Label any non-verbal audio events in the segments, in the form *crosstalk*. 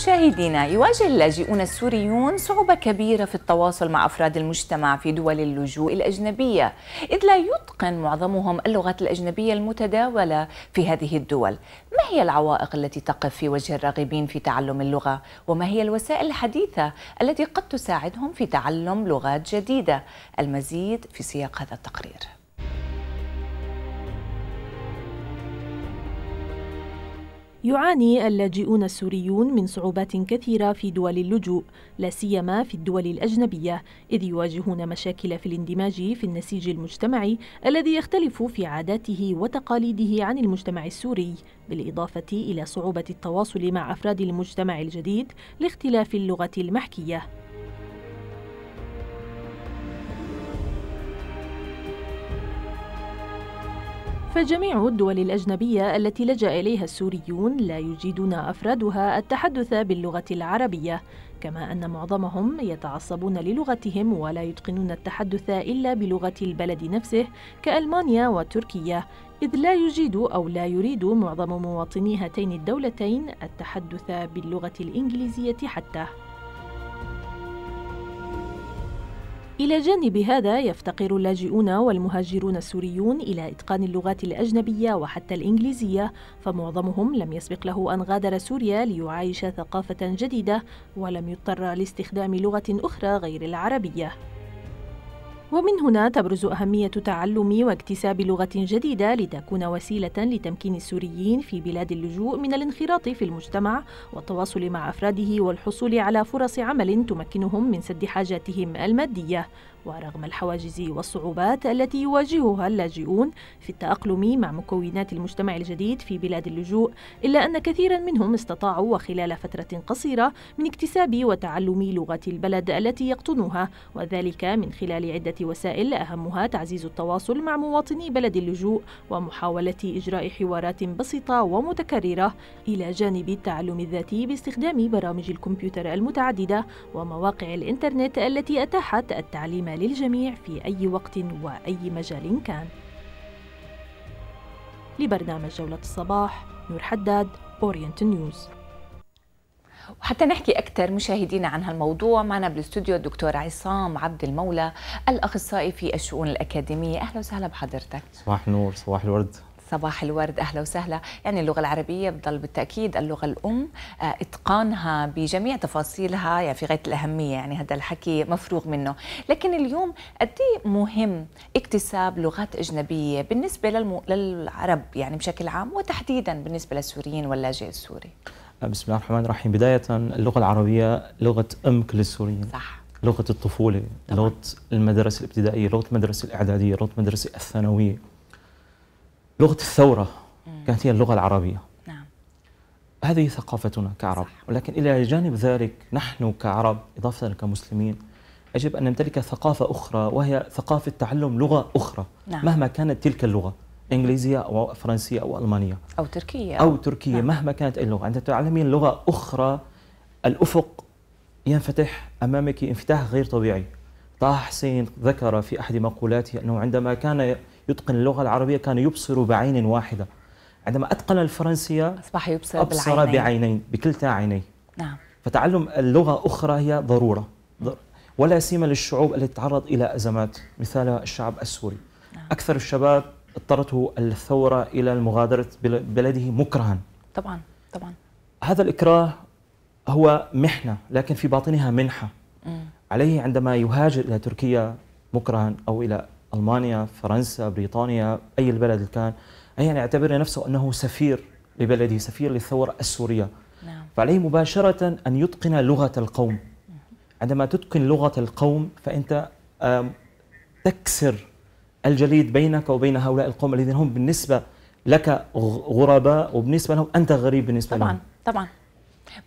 مشاهدينا يواجه اللاجئون السوريون صعوبة كبيرة في التواصل مع أفراد المجتمع في دول اللجوء الأجنبية إذ لا يتقن معظمهم اللغات الأجنبية المتداولة في هذه الدول ما هي العوائق التي تقف في وجه الراغبين في تعلم اللغة وما هي الوسائل الحديثة التي قد تساعدهم في تعلم لغات جديدة المزيد في سياق هذا التقرير يعاني اللاجئون السوريون من صعوبات كثيرة في دول اللجوء، لا سيما في الدول الأجنبية، إذ يواجهون مشاكل في الاندماج في النسيج المجتمعي الذي يختلف في عاداته وتقاليده عن المجتمع السوري، بالإضافة إلى صعوبة التواصل مع أفراد المجتمع الجديد لاختلاف اللغة المحكية. فجميع الدول الأجنبية التي لجأ إليها السوريون لا يجيدون أفرادها التحدث باللغة العربية، كما أن معظمهم يتعصبون للغتهم ولا يتقنون التحدث إلا بلغة البلد نفسه كألمانيا وتركيا، إذ لا يجيد أو لا يريد معظم مواطني هاتين الدولتين التحدث باللغة الإنجليزية حتى. إلى جانب هذا يفتقر اللاجئون والمهاجرون السوريون إلى إتقان اللغات الأجنبية وحتى الإنجليزية فمعظمهم لم يسبق له أن غادر سوريا ليعايش ثقافة جديدة ولم يضطر لاستخدام لغة أخرى غير العربية ومن هنا تبرز أهمية تعلم واكتساب لغة جديدة لتكون وسيلة لتمكين السوريين في بلاد اللجوء من الانخراط في المجتمع والتواصل مع أفراده والحصول على فرص عمل تمكنهم من سد حاجاتهم المادية ورغم الحواجز والصعوبات التي يواجهها اللاجئون في التأقلم مع مكونات المجتمع الجديد في بلاد اللجوء إلا أن كثيرا منهم استطاعوا وخلال فترة قصيرة من اكتساب وتعلم لغة البلد التي يقطنها وذلك من خلال عدة وسائل أهمها تعزيز التواصل مع مواطني بلد اللجوء ومحاولة إجراء حوارات بسيطة ومتكررة إلى جانب التعلم الذاتي باستخدام برامج الكمبيوتر المتعددة ومواقع الإنترنت التي أتاحت التعليم للجميع في أي وقت وأي مجال كان لبرنامج جولة الصباح نور حداد أورينت نيوز وحتى نحكي أكثر مشاهدينا عن هالموضوع معنا بالاستوديو الدكتور عصام عبد المولى الأخصائي في الشؤون الأكاديمية أهلا وسهلا بحضرتك صباح النور صباح الورد صباح الورد اهلا وسهلا يعني اللغه العربيه بتضل بالتاكيد اللغه الام آه، اتقانها بجميع تفاصيلها يعني في غايه الاهميه يعني هذا الحكي مفروغ منه لكن اليوم قد إيه مهم اكتساب لغات اجنبيه بالنسبه للعرب يعني بشكل عام وتحديدا بالنسبه للسوريين واللاجئ السوري آه، بسم الله الرحمن الرحيم بدايه اللغه العربيه لغه ام كل السوريين صح لغه الطفوله طبعا. لغه المدرسه الابتدائيه لغه المدرسه الاعداديه لغه المدرسه الثانويه لغه الثوره كانت هي اللغه العربيه نعم هذه ثقافتنا كعرب صح. ولكن الى جانب ذلك نحن كعرب اضافه كمسلمين يجب ان نمتلك ثقافه اخرى وهي ثقافه تعلم لغه اخرى نعم. مهما كانت تلك اللغه انجليزيه او فرنسيه او المانيه او تركيه او تركيه نعم. مهما كانت اللغه انت تتعلمين لغه اخرى الافق ينفتح امامك انفتاح غير طبيعي طه حسين ذكر في احد مقولاته انه عندما كان يتقن اللغة العربية كان يبصر بعين واحدة عندما أتقن الفرنسية أصبح يبصر أبصر بالعينين. بعينين بكلتا عينيه نعم فتعلم اللغة أخرى هي ضرورة ولا سيما للشعوب التي تعرض إلى أزمات مثال الشعب السوري نعم. أكثر الشباب اضطرته الثورة إلى مغادرة بلده مكرها طبعا طبعا هذا الإكراه هو محنة لكن في باطنها منحة عليه عندما يهاجر إلى تركيا مكرها أو إلى المانيا فرنسا بريطانيا اي البلد اللي كان يعني يعتبر نفسه انه سفير لبلده سفير للثوره السوريه نعم. فعليه مباشره ان يتقن لغه القوم عندما تتقن لغه القوم فانت تكسر الجليد بينك وبين هؤلاء القوم الذين هم بالنسبه لك غرباء وبالنسبه لهم انت غريب بالنسبه طبعا لهم طبعا طبعا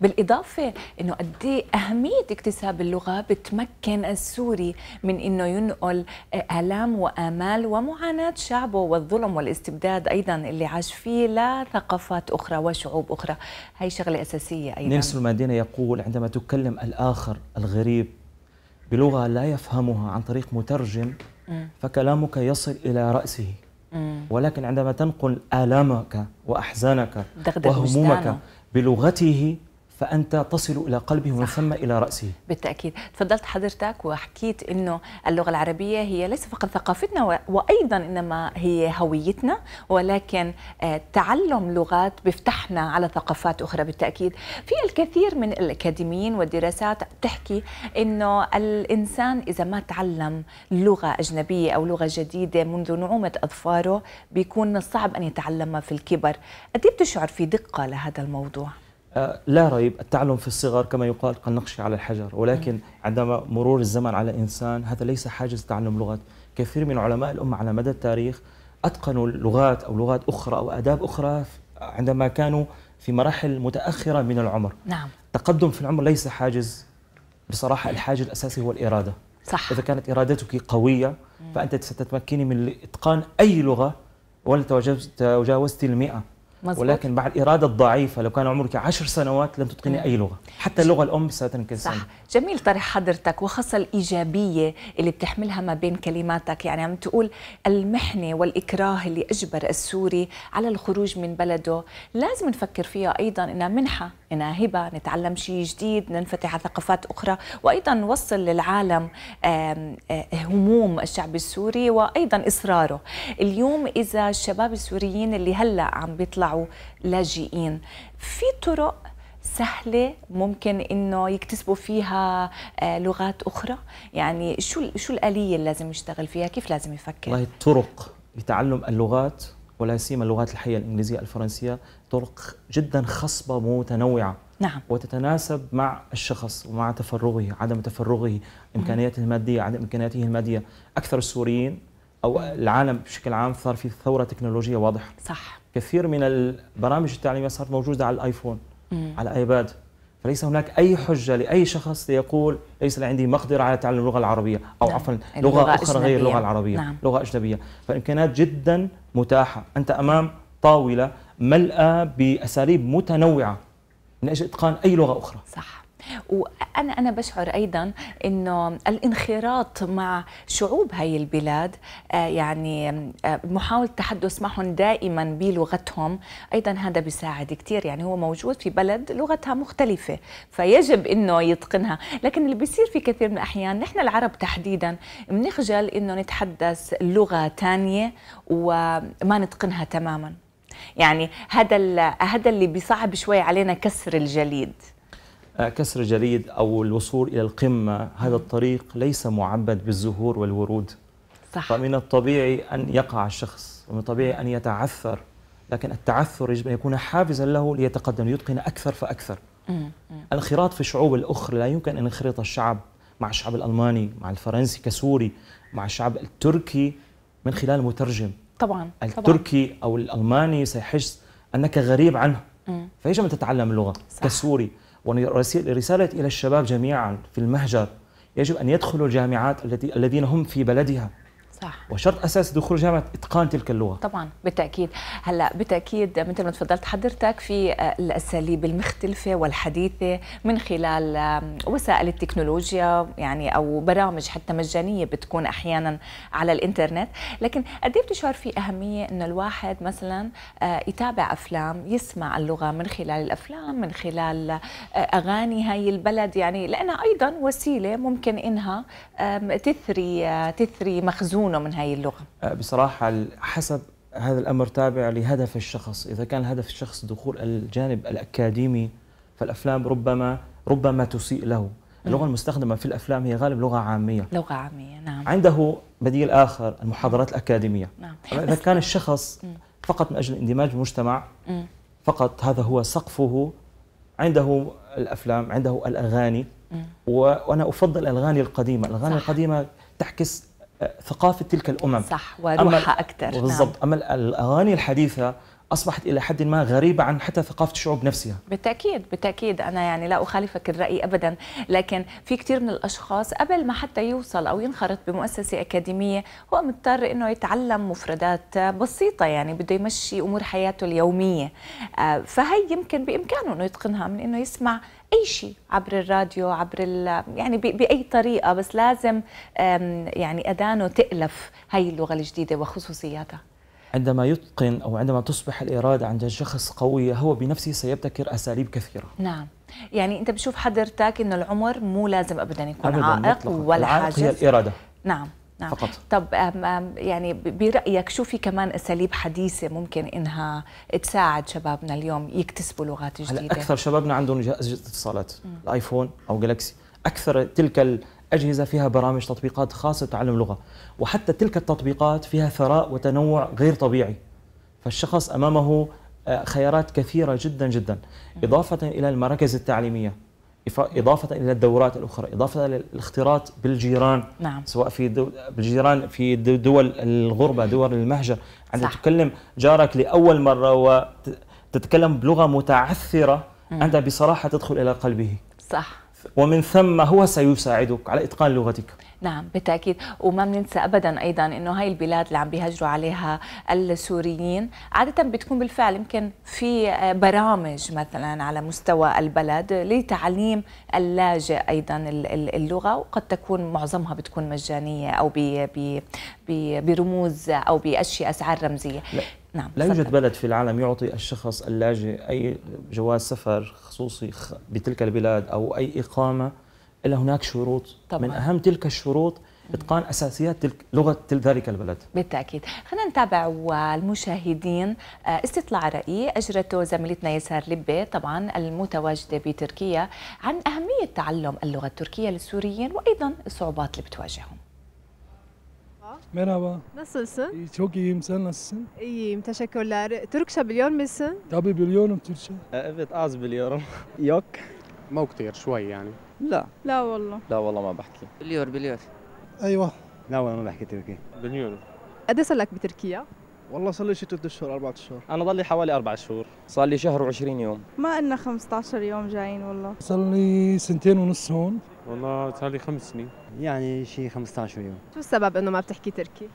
بالإضافة أنه قد إيه أهمية اكتساب اللغة بتمكن السوري من أنه ينقل آلام وآمال ومعاناة شعبه والظلم والاستبداد أيضا اللي عاش فيه لثقافات أخرى وشعوب أخرى هي شغلة أساسية أيضا نيلسون المدينة يقول عندما تكلم الآخر الغريب بلغة لا يفهمها عن طريق مترجم فكلامك يصل إلى رأسه ولكن عندما تنقل آلامك وأحزانك وهمومك بلغته فانت تصل الى قلبه ومن ثم الى راسه بالتاكيد تفضلت حضرتك وحكيت انه اللغه العربيه هي ليس فقط ثقافتنا وايضا انما هي هويتنا ولكن آه، تعلم لغات بيفتحنا على ثقافات اخرى بالتاكيد في الكثير من الاكاديميين والدراسات تحكي انه الانسان اذا ما تعلم لغه اجنبيه او لغه جديده منذ نعومه اظفاره بيكون صعب ان يتعلمها في الكبر قد إيه بتشعر في دقه لهذا الموضوع آه، لا ريب التعلم في الصغر كما يقال كالنقش على الحجر ولكن عندما مرور الزمن على إنسان هذا ليس حاجز تعلم لغات كثير من علماء الأمة على مدى التاريخ أتقنوا لغات أو لغات أخرى أو آداب أخرى عندما كانوا في مراحل متأخرة من العمر نعم تقدم في العمر ليس حاجز بصراحة الحاجز الأساسي هو الإرادة صح إذا كانت إرادتك قوية فأنت ستتمكني من إتقان أي لغة ولا تجاوزت المئة مزبوط. ولكن بعد إرادة ضعيفة لو كان عمرك عشر سنوات لم تتقني نعم. اي لغه حتى اللغه الام ستنكسر صح جميل طرح حضرتك وخاصه الايجابيه اللي بتحملها ما بين كلماتك يعني عم تقول المحنه والاكراه اللي اجبر السوري على الخروج من بلده لازم نفكر فيها ايضا انها منحه انها هبه نتعلم شيء جديد ننفتح على ثقافات اخرى وايضا نوصل للعالم آه، هموم الشعب السوري وايضا اصراره اليوم اذا الشباب السوريين اللي هلا عم بيطلعوا تبعوا لاجئين في طرق سهله ممكن انه يكتسبوا فيها آه، لغات اخرى يعني شو شو الاليه اللي لازم يشتغل فيها كيف لازم يفكر والله الطرق لتعلم اللغات ولا سيما اللغات الحيه الانجليزيه الفرنسيه طرق جدا خصبه ومتنوعه نعم وتتناسب مع الشخص ومع تفرغه عدم تفرغه امكانياته الماديه عدم امكانياته الماديه اكثر السوريين او العالم بشكل عام صار في ثوره تكنولوجيه واضحه صح كثير من البرامج التعليميه صارت موجوده على الايفون مم. على الايباد فليس هناك اي حجه لاي شخص ليقول ليس عندي مقدره على تعلم اللغه العربيه او نعم. عفوا لغه اخرى غير اللغه العربيه نعم. لغه اجنبيه فالامكانات جدا متاحه انت امام طاوله ملأة باساليب متنوعه من اجل اتقان اي لغه اخرى صح وانا انا بشعر ايضا انه الانخراط مع شعوب هاي البلاد آه، يعني آه، محاوله التحدث معهم دائما بلغتهم ايضا هذا بيساعد كثير يعني هو موجود في بلد لغتها مختلفه فيجب انه يتقنها لكن اللي بيصير في كثير من الاحيان نحن العرب تحديدا بنخجل انه نتحدث لغه ثانيه وما نتقنها تماما يعني هذا هذا اللي بيصعب شوي علينا كسر الجليد آه، كسر جليد أو الوصول إلى القمة هذا الطريق ليس معبد بالزهور والورود صح. فمن الطبيعي أن يقع الشخص ومن الطبيعي أن يتعثر لكن التعثر يجب أن يكون حافزا له ليتقدم ليتقن أكثر فأكثر الانخراط في الشعوب الأخرى لا يمكن أن ينخرط الشعب مع الشعب الألماني مع الفرنسي كسوري مع الشعب التركي من خلال مترجم طبعا التركي طبعاً. أو الألماني سيحس أنك غريب عنه فيجب أن تتعلم اللغة صح. كسوري ورسالة إلى الشباب جميعا في المهجر يجب أن يدخلوا الجامعات التي الذين هم في بلدها صح وشرط اساسي الجامعه اتقان تلك اللغه طبعا بالتاكيد هلا بالتاكيد مثل ما تفضلت حضرتك في آه، الاساليب المختلفه والحديثه من خلال وسائل التكنولوجيا يعني او برامج حتى مجانيه بتكون احيانا على الانترنت لكن قد ايه بتشعر في اهميه انه الواحد مثلا آه، يتابع افلام يسمع اللغه من خلال الافلام من خلال آه، اغاني هاي البلد يعني لانها ايضا وسيله ممكن انها تثري تثري مخزون ممنونه من هاي اللغه أه، بصراحه حسب هذا الامر تابع لهدف الشخص اذا كان هدف الشخص دخول الجانب الاكاديمي فالافلام ربما ربما تسيء له اللغه المستخدمه في الافلام هي غالبا لغه عاميه لغه عاميه نعم عنده بديل اخر المحاضرات الاكاديميه نعم اذا كان الشخص فقط من اجل الاندماج بالمجتمع فقط هذا هو سقفه عنده الافلام عنده الاغاني وانا افضل الاغاني القديمه الاغاني صح. القديمه تعكس ثقافه تلك الامم صح وروحها اكثر نعم. بالضبط نعم. اما الاغاني الحديثه اصبحت الى حد ما غريبه عن حتى ثقافه الشعوب نفسها بالتاكيد بالتاكيد انا يعني لا اخالفك الراي ابدا لكن في كثير من الاشخاص قبل ما حتى يوصل او ينخرط بمؤسسه اكاديميه هو مضطر انه يتعلم مفردات بسيطه يعني بده يمشي امور حياته اليوميه آه، فهي يمكن بامكانه انه يتقنها من انه يسمع اي شيء عبر الراديو عبر يعني باي طريقه بس لازم يعني اذانه تالف هي اللغه الجديده وخصوصياتها عندما يتقن او عندما تصبح الاراده عند الشخص قويه هو بنفسه سيبتكر اساليب كثيره نعم يعني انت بشوف حضرتك انه العمر مو لازم ابدا يكون أبداً عائق ولا العائق حاجز هي الاراده نعم نعم. فقط طب يعني برايك شو في كمان اساليب حديثه ممكن انها تساعد شبابنا اليوم يكتسبوا لغات جديده اكثر شبابنا عندهم جهاز اتصالات الايفون او جالكسي اكثر تلك الاجهزه فيها برامج تطبيقات خاصه تعلم لغه وحتى تلك التطبيقات فيها ثراء وتنوع غير طبيعي فالشخص امامه آه، خيارات كثيره جدا جدا اضافه الى المراكز التعليميه إضافة إلى الدورات الأخرى إضافة إلى الاختلاط بالجيران نعم. سواء في بالجيران في دول الغربة دول المهجر عندما يعني صح. تكلم جارك لأول مرة وتتكلم بلغة متعثرة مم. أنت بصراحة تدخل إلى قلبه صح ومن ثم هو سيساعدك على إتقان لغتك نعم بالتاكيد وما بننسى ابدا ايضا انه هاي البلاد اللي عم بيهجروا عليها السوريين عاده بتكون بالفعل يمكن في آه، برامج مثلا على مستوى البلد لتعليم اللاجئ ايضا اللغه وقد تكون معظمها بتكون مجانيه او برموز او باشياء اسعار رمزيه لا. نعم لا يوجد بلد في العالم يعطي الشخص اللاجئ اي جواز سفر خصوصي بتلك البلاد او اي اقامه إلا هناك شروط طبعا. من أهم تلك الشروط اتقان اساسيات تلك لغه ذلك البلد بالتاكيد خلينا نتابع والمشاهدين آه، استطلاع راي اجرته زميلتنا يسار لبي طبعا المتواجده بتركيا عن اهميه تعلم اللغه التركيه للسوريين وايضا الصعوبات اللي بتواجههم مرحبا Nasılsın? İyi, çok iyiyim. Sen nasılsın? İyiyim, teşekkürler. Türkçe biliyor musun? Tabii biliyorum Türkçe. Evet, az biliyorum. Yok. ما kadar شوي yani يعني. لا لا والله لا والله ما بحكي بليور بليور ايوه لا والله ما بحكي تركي باليورو قد صار لك بتركيا؟ والله صار لي شي ثلاث اشهر اربع اشهر انا ضلي حوالي اربع شهور صار لي شهر و20 يوم ما لنا 15 يوم جايين والله صار لي سنتين ونص هون والله صار لي خمس سنين يعني شي 15 يوم شو السبب انه ما بتحكي تركي؟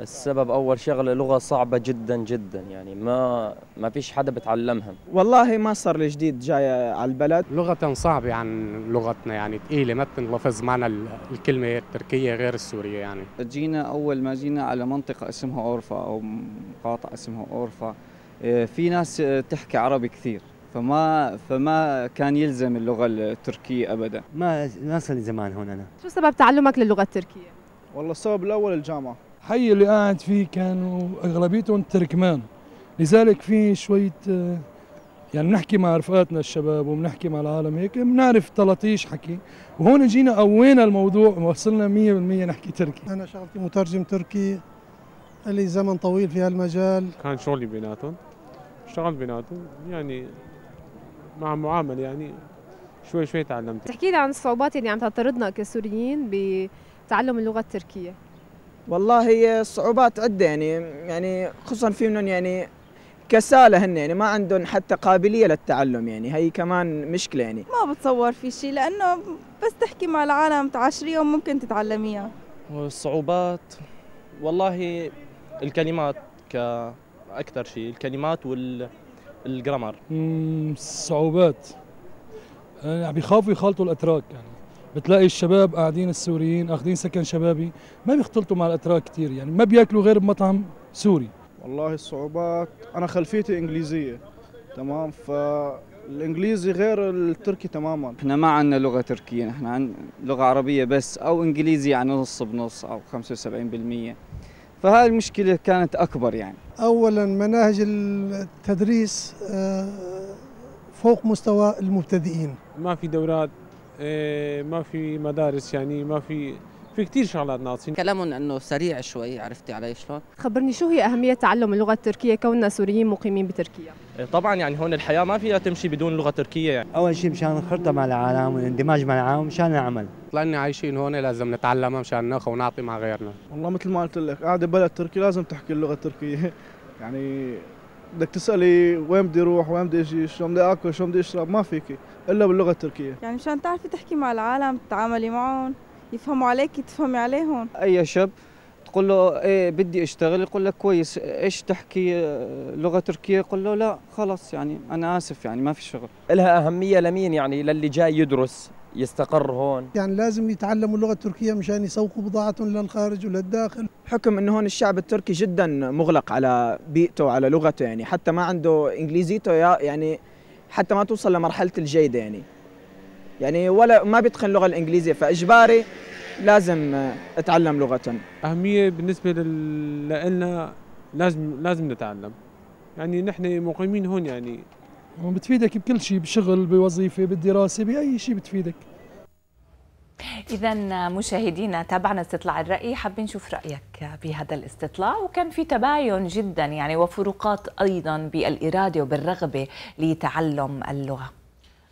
السبب اول شغله لغه صعبه جدا جدا يعني ما ما فيش حدا بتعلمها والله مصر الجديد جاي على البلد لغه صعبه عن لغتنا يعني ثقيله ما بتنلفظ معنا الكلمه التركيه غير السوريه يعني جينا اول ما جينا على منطقه اسمها اورفا او مقاطعه اسمها اورفا آه، في ناس تحكي عربي كثير فما فما كان يلزم اللغه التركيه ابدا ما ما صار زمان هون انا شو سبب تعلمك للغه التركيه والله السبب الاول الجامعه الحي اللي قاعد فيه كانوا اغلبيتهم تركمان لذلك في شويه آه، يعني بنحكي مع رفقاتنا الشباب وبنحكي مع العالم هيك بنعرف تلطيش حكي وهون جينا قوينا الموضوع وصلنا 100% نحكي تركي انا شغلتي مترجم تركي لي زمن طويل في هالمجال كان شغلي بيناتهم اشتغلت بيناتهم يعني مع معامله يعني شوي شوي تعلمت تحكي لي عن الصعوبات اللي عم تعترضنا كسوريين بتعلم اللغه التركيه والله الصعوبات عده يعني يعني خصوصا في منهم يعني كسالة هن يعني ما عندهم حتى قابلية للتعلم يعني هي كمان مشكلة يعني ما بتصور في شيء لأنه بس تحكي مع العالم تعاشريهم ممكن تتعلميها والصعوبات والله الكلمات كأكثر شيء الكلمات والجرامر صعوبات يعني بيخافوا يخالطوا الأتراك يعني بتلاقي الشباب قاعدين السوريين اخذين سكن شبابي ما بيختلطوا مع الاتراك كثير يعني ما بياكلوا غير بمطعم سوري والله الصعوبات انا خلفيتي انجليزيه تمام فالانجليزي غير التركي تماما احنا ما عندنا لغه تركيه احنا عندنا لغه عربيه بس او انجليزي يعني نص بنص او 75% فهذه المشكله كانت اكبر يعني اولا مناهج التدريس آه، فوق مستوى المبتدئين ما في دورات إيه، ما في مدارس يعني ما في في كثير شغلات ناقصين كلامهم انه سريع شوي عرفتي علي شلون خبرني شو هي اهميه تعلم اللغه التركيه كوننا سوريين مقيمين بتركيا إيه، طبعا يعني هون الحياه ما فيها تمشي بدون لغه تركيه يعني اول شيء مشان الخرطه مع العالم والاندماج مع العالم مشان العمل لاني عايشين هون لازم نتعلمها مشان ناخذ ونعطي مع غيرنا والله مثل ما قلت لك قاعده بلد تركي لازم تحكي اللغه التركيه *laughs* يعني بدك تسالي وين بدي اروح وين بدي اجي شو بدي اكل شو بدي اشرب ما فيكي الا باللغه التركيه يعني مشان تعرفي تحكي مع العالم تتعاملي معهم يفهموا عليك تفهمي عليهم اي شاب تقول له ايه بدي اشتغل يقول لك كويس ايش تحكي آه، لغه تركيه يقول له لا خلص يعني انا اسف يعني ما في شغل لها اهميه لمين يعني للي جاي يدرس يستقر هون يعني لازم يتعلموا اللغة التركية مشان يسوقوا بضاعتهم للخارج وللداخل حكم انه هون الشعب التركي جدا مغلق على بيئته وعلى لغته يعني حتى ما عنده انجليزيته يعني حتى ما توصل لمرحلة الجيدة يعني يعني ولا ما بيتقن اللغة الإنجليزية فإجباري لازم أتعلم لغة أهمية بالنسبة لنا لازم لازم نتعلم يعني نحن مقيمين هون يعني بتفيدك بكل شيء بشغل بوظيفه بالدراسه باي شيء بتفيدك إذا مشاهدينا تابعنا استطلاع الرأي حابين نشوف رأيك بهذا الاستطلاع وكان في تباين جدا يعني وفروقات أيضا بالإرادة وبالرغبة لتعلم اللغة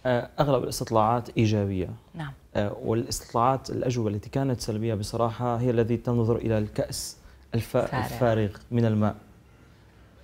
أه، أغلب الاستطلاعات إيجابية نعم أه، والاستطلاعات الأجوبة التي كانت سلبية بصراحة هي التي تنظر إلى الكأس الفارغ, الفارغ من الماء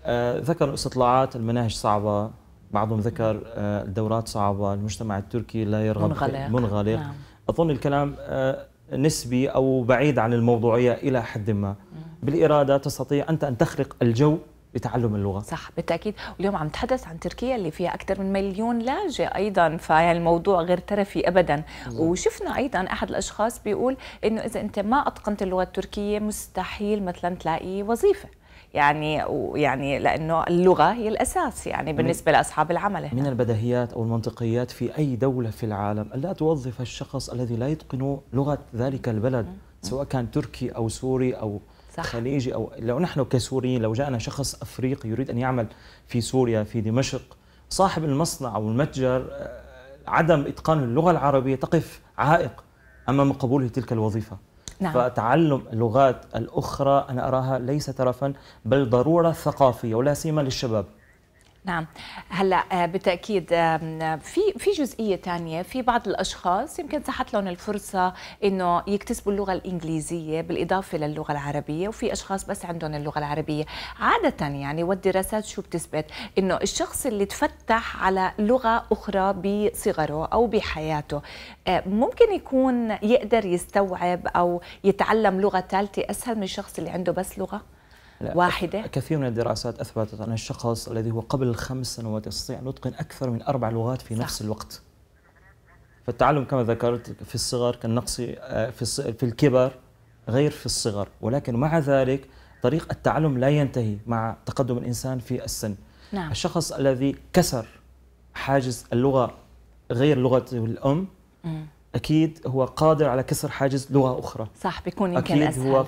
أه، ذكروا الاستطلاعات المناهج صعبة بعضهم ذكر آه، الدورات صعبة المجتمع التركي لا يرغب منغلق, منغلق. نعم. أظن الكلام آه، نسبي أو بعيد عن الموضوعية إلى حد ما بالإرادة تستطيع أنت أن تخلق الجو لتعلم اللغه صح بالتاكيد واليوم عم نتحدث عن تركيا اللي فيها اكثر من مليون لاجئ ايضا فالموضوع غير ترفي ابدا بالضبط. نعم. وشفنا ايضا احد الاشخاص بيقول انه اذا انت ما اتقنت اللغه التركيه مستحيل مثلا تلاقي وظيفه يعني ويعني لانه اللغه هي الاساس يعني بالنسبه لاصحاب العمل هنا. من البدهيات او المنطقيات في اي دوله في العالم الا توظف الشخص الذي لا يتقن لغه ذلك البلد سواء كان تركي او سوري او صح. خليجي او لو نحن كسوريين لو جاءنا شخص افريقي يريد ان يعمل في سوريا في دمشق صاحب المصنع او المتجر آه، عدم اتقان اللغه العربيه تقف عائق امام قبوله تلك الوظيفه نعم. فتعلم اللغات الأخرى أنا أراها ليس ترفا بل ضرورة ثقافية ولا سيما للشباب نعم هلا آه، بالتاكيد في في جزئيه ثانيه في بعض الاشخاص يمكن سحت لهم الفرصه انه يكتسبوا اللغه الانجليزيه بالاضافه للغه العربيه وفي اشخاص بس عندهم اللغه العربيه عاده يعني والدراسات شو بتثبت انه الشخص اللي تفتح على لغه اخرى بصغره او بحياته آه، ممكن يكون يقدر يستوعب او يتعلم لغه ثالثه اسهل من الشخص اللي عنده بس لغه واحدة؟ كثير من الدراسات أثبتت أن الشخص الذي هو قبل الخمس سنوات يستطيع أن يتقن أكثر من أربع لغات في صح. نفس الوقت فالتعلم كما ذكرت في الصغر كالنقص آه، في في الكبر غير في الصغر ولكن مع ذلك طريق التعلم لا ينتهي مع تقدم الإنسان في السن نعم. الشخص الذي كسر حاجز اللغة غير لغته الأم اكيد هو قادر على كسر حاجز لغه اخرى صح بيكون يمكن اكيد أسهل. هو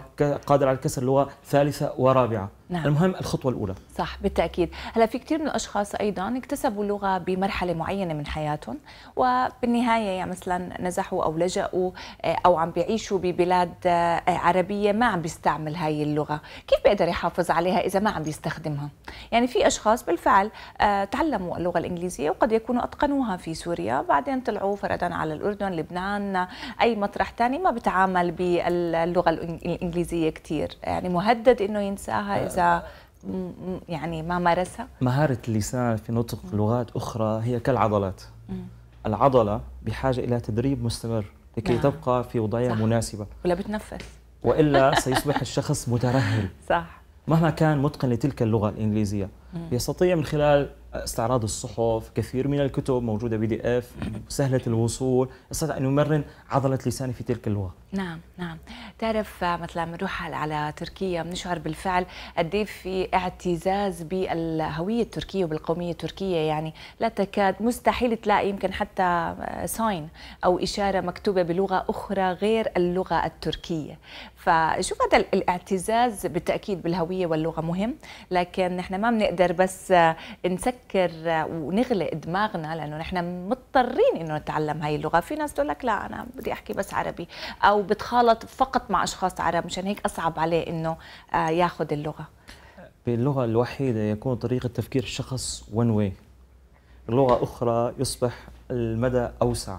قادر على كسر لغه ثالثه ورابعه نعم. المهم الخطوة الأولى صح بالتأكيد هلا في كثير من الأشخاص أيضا اكتسبوا اللغة بمرحلة معينة من حياتهم وبالنهاية يعني مثلا نزحوا أو لجأوا آه، أو عم بيعيشوا ببلاد آه، عربية ما عم بيستعمل هاي اللغة كيف بيقدر يحافظ عليها إذا ما عم بيستخدمها يعني في أشخاص بالفعل آه، تعلموا اللغة الإنجليزية وقد يكونوا أتقنوها في سوريا بعدين طلعوا فردا على الأردن لبنان أي مطرح ثاني ما بتعامل باللغة الإنجليزية كثير يعني مهدد إنه ينساها إذا مارسها يعني ما مارسها؟ مهارة اللسان في نطق لغات أخرى هي كالعضلات مم. العضلة بحاجة إلى تدريب مستمر لكي نعم. تبقى في وضعية صح. مناسبة ولا بتنفس وإلا *laughs* سيصبح الشخص مترهل صح مهما كان متقن لتلك اللغة الإنجليزية مم. يستطيع من خلال استعراض الصحف كثير من الكتب موجودة بي دي اف سهلة الوصول استطيع أن يمرن عضلة لساني في تلك اللغة نعم نعم تعرف آه، مثلا بنروح على تركيا بنشعر بالفعل قد إيه في اعتزاز بالهوية التركية وبالقومية التركية يعني لا تكاد مستحيل تلاقي يمكن حتى ساين آه، أو إشارة مكتوبة بلغة أخرى غير اللغة التركية فشوف هذا الاعتزاز بالتاكيد بالهويه واللغه مهم لكن نحن ما بنقدر بس آه، نسكر آه، ونغلق دماغنا لانه نحن مضطرين انه نتعلم هاي اللغه في ناس تقول لك لا انا بدي احكي بس عربي او بتخالط فقط مع اشخاص عرب مشان هيك اصعب عليه انه آه، ياخذ اللغه باللغه الوحيده يكون طريقه تفكير الشخص وان واي لغه اخرى يصبح المدى اوسع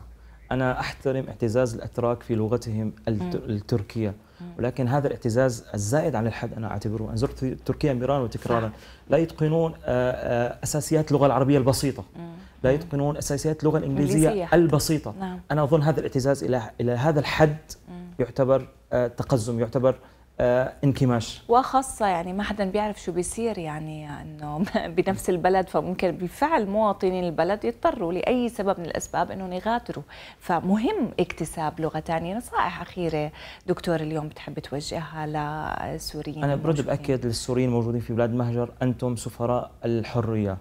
انا احترم اعتزاز الاتراك في لغتهم التركيه ولكن هذا الاعتزاز الزائد عن الحد أنا أعتبره أن زرت تركيا مرارا وتكرارا لا يتقنون آه، آه، أساسيات اللغة العربية البسيطة لا يتقنون أساسيات اللغة الإنجليزية البسيطة نعم. أنا أظن هذا الاعتزاز إلى إلى هذا الحد يعتبر آه، تقزم يعتبر آه، انكماش وخاصه يعني ما حدا بيعرف شو بيصير يعني انه *laughs* بنفس البلد فممكن بفعل مواطنين البلد يضطروا لاي سبب من الاسباب انهم يغادروا فمهم اكتساب لغه ثانيه نصائح اخيره دكتور اليوم بتحب توجهها للسوريين انا برد باكد للسوريين الموجودين في بلاد مهجر انتم سفراء الحريه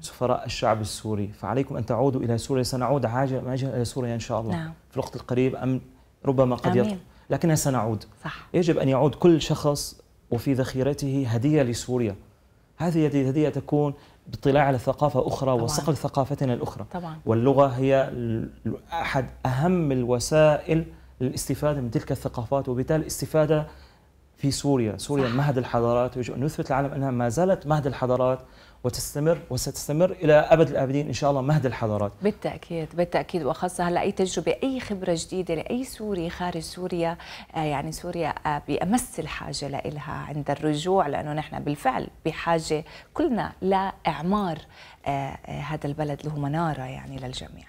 سفراء الشعب السوري فعليكم ان تعودوا الى سوريا سنعود عاجلا ما الى سوريا ان شاء الله نعم. في الوقت القريب ام ربما قد يطلع لكنها سنعود صح. يجب أن يعود كل شخص وفي ذخيرته هدية لسوريا هذه الهدية تكون باطلاع على ثقافة أخرى طبعا. وصقل ثقافتنا الأخرى طبعا. واللغة هي أحد أهم الوسائل للاستفادة من تلك الثقافات وبالتالي الاستفادة في سوريا سوريا صح. مهد الحضارات يجب أن نثبت العالم أنها ما زالت مهد الحضارات وتستمر وستستمر الى ابد الابدين ان شاء الله مهد الحضارات بالتاكيد بالتاكيد وخاصه هلا اي تجربه اي خبره جديده لاي سوري خارج سوريا آه، يعني سوريا آه، بامس الحاجه لها عند الرجوع لانه نحن بالفعل بحاجه كلنا لاعمار آه، هذا البلد له مناره يعني للجميع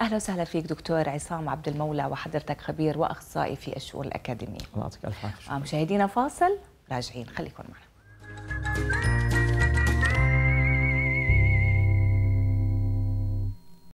اهلا وسهلا فيك دكتور عصام عبد المولى وحضرتك خبير واخصائي في الشؤون الاكاديميه الله يعطيك الف عافيه آه، مشاهدينا فاصل راجعين خليكم معنا